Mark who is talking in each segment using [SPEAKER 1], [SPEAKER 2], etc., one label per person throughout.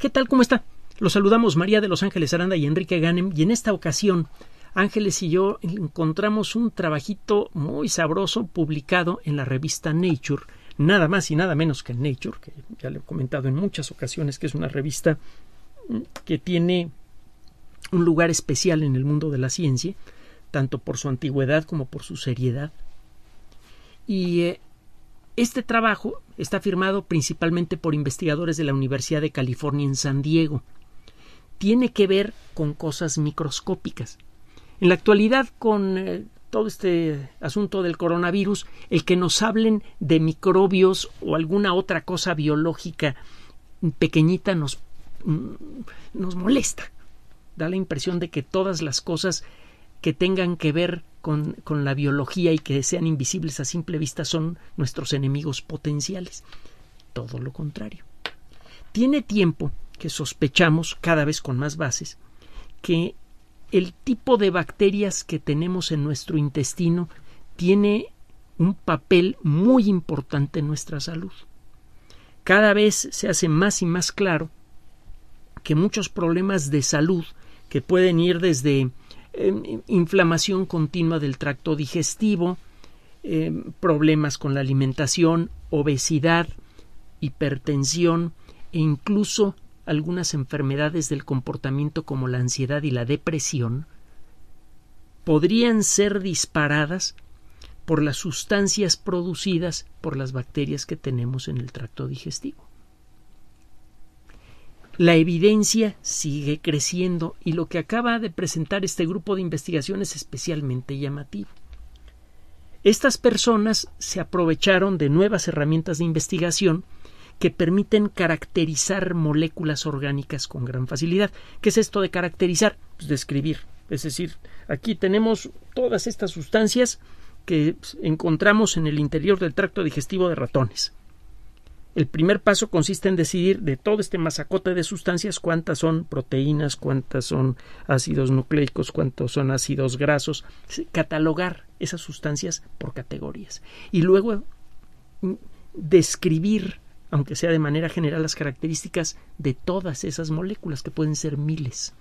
[SPEAKER 1] ¿Qué tal? ¿Cómo está? Los saludamos María de los Ángeles Aranda y Enrique Ganem y en esta ocasión Ángeles y yo encontramos un trabajito muy sabroso publicado en la revista Nature, nada más y nada menos que Nature, que ya le he comentado en muchas ocasiones que es una revista mm, que tiene un lugar especial en el mundo de la ciencia, tanto por su antigüedad como por su seriedad. Y eh, este trabajo está firmado principalmente por investigadores de la Universidad de California en San Diego. Tiene que ver con cosas microscópicas. En la actualidad, con eh, todo este asunto del coronavirus, el que nos hablen de microbios o alguna otra cosa biológica pequeñita nos, mm, nos molesta. Da la impresión de que todas las cosas que tengan que ver con, la biología y que sean invisibles a simple vista son nuestros enemigos potenciales. Todo lo contrario. Tiene tiempo que sospechamos cada vez con más bases que el tipo de bacterias que tenemos en nuestro intestino tiene un papel muy importante en nuestra salud. Cada vez se hace más y más claro que muchos problemas de salud que pueden ir desde Em, inflamación continua del tracto digestivo, em, problemas con la alimentación, obesidad, hipertensión e incluso algunas enfermedades del comportamiento como la ansiedad y la depresión podrían ser disparadas por las sustancias producidas por las bacterias que tenemos en el tracto digestivo. La evidencia sigue creciendo y lo que acaba de presentar este grupo de investigación es especialmente llamativo. Estas personas se aprovecharon de nuevas herramientas de investigación que permiten caracterizar moléculas orgánicas con gran facilidad. ¿Qué es esto de caracterizar? Pues describir. es decir, aquí tenemos todas estas sustancias que pues, encontramos en el interior del tracto digestivo de ratones. El primer paso consiste en decidir de todo este masacote de sustancias cuántas son proteínas, cuántas son ácidos nucleicos, cuántos son ácidos grasos, catalogar esas sustancias por categorías y luego mm, describir, aunque sea de manera general, las características de todas esas moléculas, que pueden ser miles.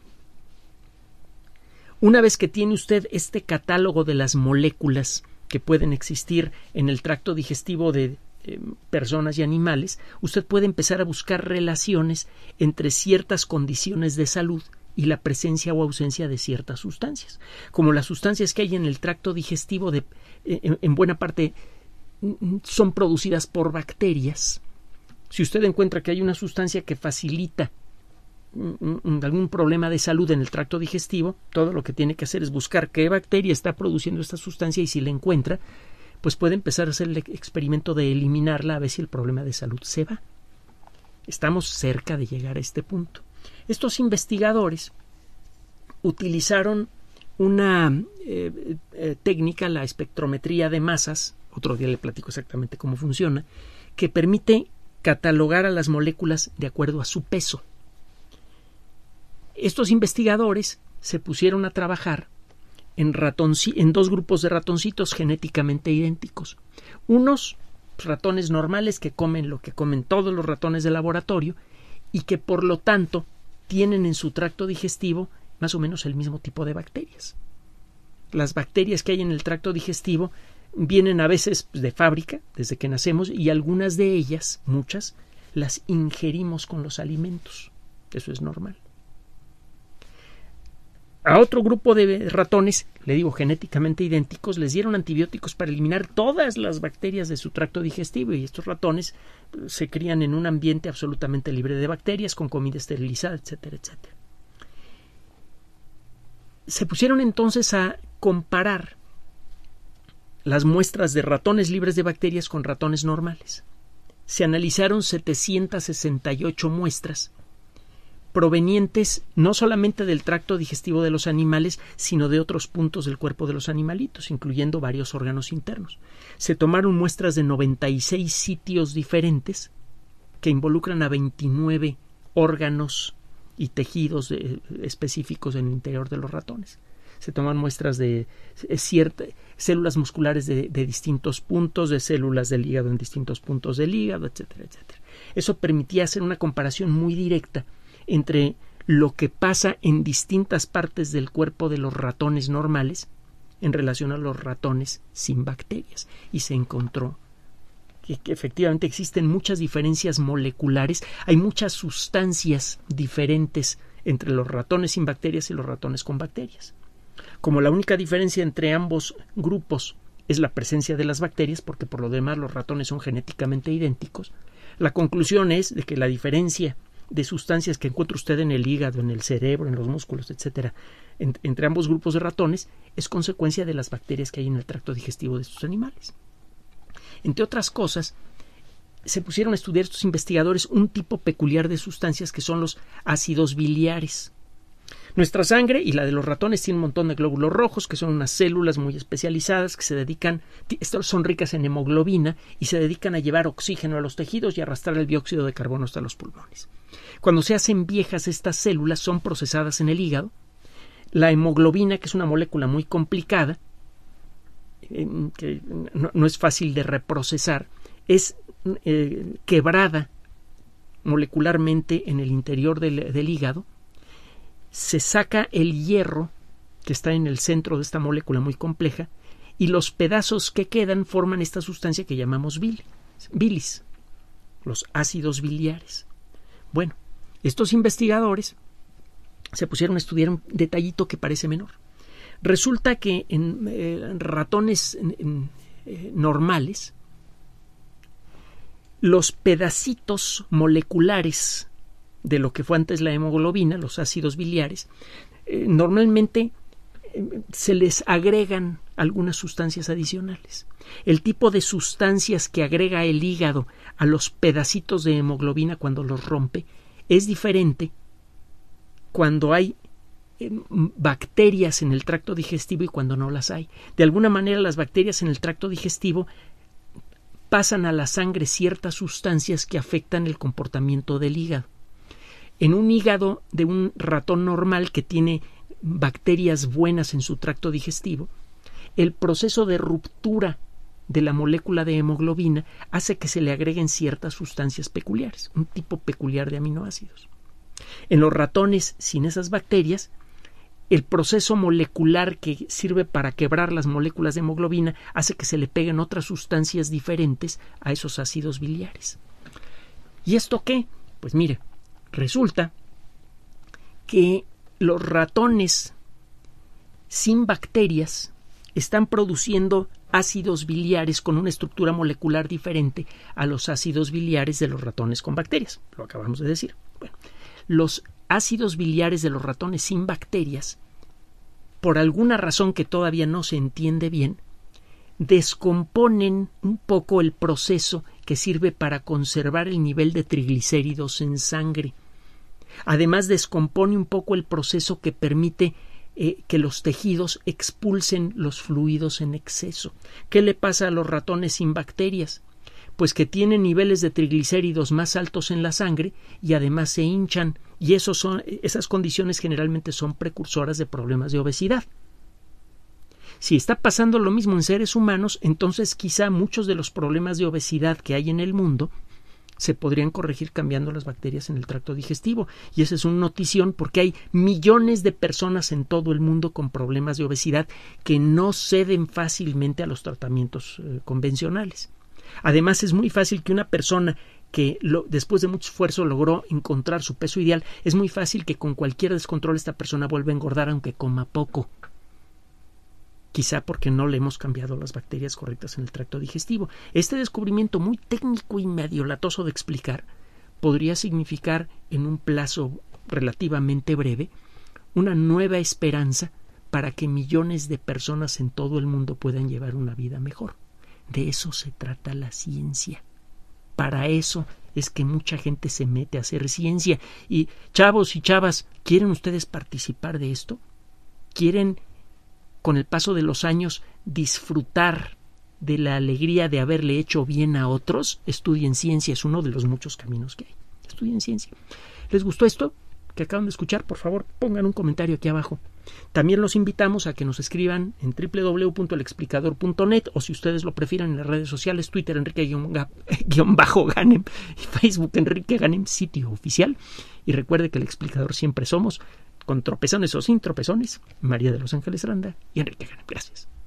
[SPEAKER 1] Una vez que tiene usted este catálogo de las moléculas que pueden existir en el tracto digestivo de eh, personas y animales, usted puede empezar a buscar relaciones entre ciertas condiciones de salud y la presencia o ausencia de ciertas sustancias, como las sustancias que hay en el tracto digestivo de, eh, en, en buena parte son producidas por bacterias. Si usted encuentra que hay una sustancia que facilita mm, mm, mm, algún problema de salud en el tracto digestivo, todo lo que tiene que hacer es buscar qué bacteria está produciendo esta sustancia y si la encuentra, pues puede empezar a hacer el experimento de eliminarla a ver si el problema de salud se va. Estamos cerca de llegar a este punto. Estos investigadores utilizaron una eh, eh, técnica, la espectrometría de masas, otro día le platico exactamente cómo funciona, que permite catalogar a las moléculas de acuerdo a su peso. Estos investigadores se pusieron a trabajar en, en dos grupos de ratoncitos genéticamente idénticos. Unos ratones normales que comen lo que comen todos los ratones de laboratorio y que por lo tanto tienen en su tracto digestivo más o menos el mismo tipo de bacterias. Las bacterias que hay en el tracto digestivo vienen a veces pues, de fábrica, desde que nacemos, y algunas de ellas, muchas, las ingerimos con los alimentos. Eso es normal. A otro grupo de ratones, le digo genéticamente idénticos, les dieron antibióticos para eliminar todas las bacterias de su tracto digestivo y estos ratones eh, se crían en un ambiente absolutamente libre de bacterias, con comida esterilizada, etcétera, etcétera. Se pusieron entonces a comparar las muestras de ratones libres de bacterias con ratones normales. Se analizaron 768 muestras provenientes no solamente del tracto digestivo de los animales, sino de otros puntos del cuerpo de los animalitos, incluyendo varios órganos internos. Se tomaron muestras de 96 sitios diferentes que involucran a 29 órganos y tejidos específicos en el interior de los ratones. Se toman muestras de eh, células musculares de, de distintos puntos, de células del hígado en distintos puntos del hígado, etcétera, etcétera. Eso permitía hacer una comparación muy directa entre lo que pasa en distintas partes del cuerpo de los ratones normales en relación a los ratones sin bacterias. Y se encontró que, efectivamente existen muchas diferencias moleculares, hay muchas sustancias diferentes entre los ratones sin bacterias y los ratones con bacterias. Como la única diferencia entre ambos grupos es la presencia de las bacterias, porque por lo demás los ratones son genéticamente idénticos, la conclusión es de que la diferencia de sustancias que encuentra usted en el hígado, en el cerebro, en los músculos, etcétera, entre ambos grupos de ratones, es consecuencia de las bacterias que hay en el tracto digestivo de estos animales. Entre otras cosas, se pusieron a estudiar estos investigadores un tipo peculiar de sustancias que son los ácidos biliares. Nuestra sangre y la de los ratones tiene un montón de glóbulos rojos, que son unas células muy especializadas que se dedican, son ricas en hemoglobina y se dedican a llevar oxígeno a los tejidos y arrastrar el dióxido de carbono hasta los pulmones. Cuando se hacen viejas, estas células son procesadas en el hígado. La hemoglobina, que es una molécula muy complicada, que no, es fácil de reprocesar, es eh, quebrada molecularmente en el interior del, hígado. Se saca el hierro que está en el centro de esta molécula muy compleja y los pedazos que quedan forman esta sustancia que llamamos bilis, bilis los ácidos biliares. Bueno, estos investigadores se pusieron a estudiar un detallito que parece menor. Resulta que en eh, ratones eh, normales, los pedacitos moleculares de lo que fue antes la hemoglobina, los ácidos biliares, eh, normalmente se les agregan algunas sustancias adicionales. El tipo de sustancias que agrega el hígado a los pedacitos de hemoglobina cuando los rompe es diferente cuando hay eh, bacterias en el tracto digestivo y cuando no las hay. De alguna manera las bacterias en el tracto digestivo pasan a la sangre ciertas sustancias que afectan el comportamiento del hígado. En un hígado de un ratón normal que tiene bacterias buenas en su tracto digestivo, el proceso de ruptura de la molécula de hemoglobina hace que se le agreguen ciertas sustancias peculiares, un tipo peculiar de aminoácidos. En los ratones sin esas bacterias, el proceso molecular que sirve para quebrar las moléculas de hemoglobina hace que se le peguen otras sustancias diferentes a esos ácidos biliares. ¿Y esto qué? Pues mire, resulta que los ratones sin bacterias están produciendo ácidos biliares con una estructura molecular diferente a los ácidos biliares de los ratones con bacterias. Lo acabamos de decir. Bueno, los ácidos biliares de los ratones sin bacterias, por alguna razón que todavía no se entiende bien, descomponen un poco el proceso que sirve para conservar el nivel de triglicéridos en sangre. Además, descompone un poco el proceso que permite eh, que los tejidos expulsen los fluidos en exceso. ¿Qué le pasa a los ratones sin bacterias? Pues que tienen niveles de triglicéridos más altos en la sangre y además se hinchan, y esas condiciones generalmente son precursoras de problemas de obesidad. Si está pasando lo mismo en seres humanos, entonces quizá muchos de los problemas de obesidad que hay en el mundo se podrían corregir cambiando las bacterias en el tracto digestivo. Y esa es una notición porque hay millones de personas en todo el mundo con problemas de obesidad que no ceden fácilmente a los tratamientos eh, convencionales. Además, es muy fácil que una persona que después de mucho esfuerzo logró encontrar su peso ideal, es muy fácil que con cualquier descontrol esta persona vuelva a engordar aunque coma poco quizá porque no le hemos cambiado las bacterias correctas en el tracto digestivo. Este descubrimiento muy técnico y medio latoso de explicar podría significar en un plazo relativamente breve una nueva esperanza para que millones de personas en todo el mundo puedan llevar una vida mejor. De eso se trata la ciencia. Para eso es que mucha gente se mete a hacer ciencia. Y chavos y chavas, ¿quieren ustedes participar de esto? ¿Quieren con el paso de los años, disfrutar de la alegría de haberle hecho bien a otros, estudien ciencia, es uno de los muchos caminos que hay. Estudien ciencia. ¿Les gustó esto que acaban de escuchar? Por favor, pongan un comentario aquí abajo. También los invitamos a que nos escriban en www.elexplicador.net o si ustedes lo prefieren en las redes sociales, Twitter Enrique-Ganem y Facebook Enrique Ganem, sitio oficial. Y recuerde que el explicador siempre somos con tropezones o sin tropezones, María de los Ángeles Randa y Enrique Gana. Gracias.